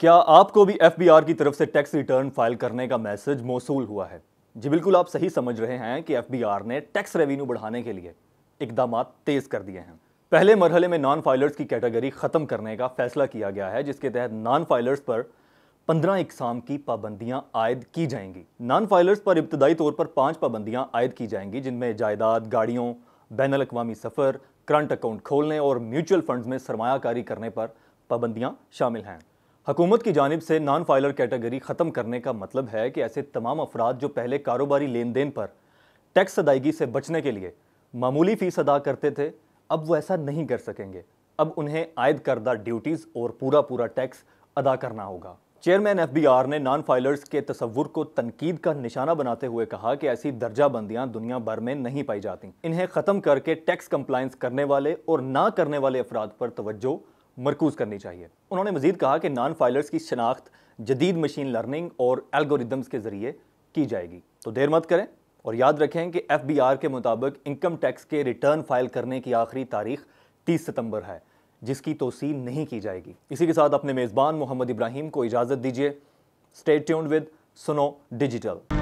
क्या आपको भी एफ की तरफ से टैक्स रिटर्न फाइल करने का मैसेज मौसू हुआ है जी बिल्कुल आप सही समझ रहे हैं कि एफ ने टैक्स रेवेन्यू बढ़ाने के लिए इकदाम तेज़ कर दिए हैं पहले मरहले में नॉन फाइलर्स की कैटेगरी ख़त्म करने का फैसला किया गया है जिसके तहत नॉन फाइलर्स पर पंद्रह इकसाम की पाबंदियां आयद की जाएंगी नॉन फाइलर्स पर इब्तदाई तौर पर पांच पाबंदियां आयद की जाएंगी जिनमें जायदाद गाड़ियों बैन अवी सफ़र करंट अकाउंट खोलने और म्यूचुअल फंड्स में सरमाकारी करने पर पाबंदियां शामिल हैं हुकूमत की जानब से नॉन फाइलर कैटेगरी ख़त्म करने का मतलब है कि ऐसे तमाम अफराद जो पहले कारोबारी लेन देन पर टैक्स अदायगी से बचने के लिए मामूली फ़ीस अदा करते थे अब वो ऐसा नहीं कर सकेंगे अब उन्हें आयद करदा ड्यूटीज़ और पूरा पूरा टैक्स अदा करना होगा चेयरमैन एफ बी आर ने नॉन फाइलर्स के तस्वुर को तनकीद का निशाना बनाते हुए कहा कि ऐसी दर्जाबंदियां दुनिया भर में नहीं पाई जाती इन्हें ख़त्म करके टैक्स कंप्लाइंस करने वाले और ना करने वाले अफराद पर तोज्जो मरकूज करनी चाहिए उन्होंने मजीद कहा कि नान फाइलर्स की शनाख्त जदीद मशीन लर्निंग और एल्गोरिदम्स के ज़रिए की जाएगी तो देर मत करें और याद रखें कि एफ बी आर के मुताबिक इनकम टैक्स के रिटर्न फाइल करने की आखिरी तारीख तीस सितम्बर है जिसकी तोसी नहीं की जाएगी इसी के साथ अपने मेज़बान मोहम्मद इब्राहिम को इजाज़त दीजिए stay tuned with Suno digital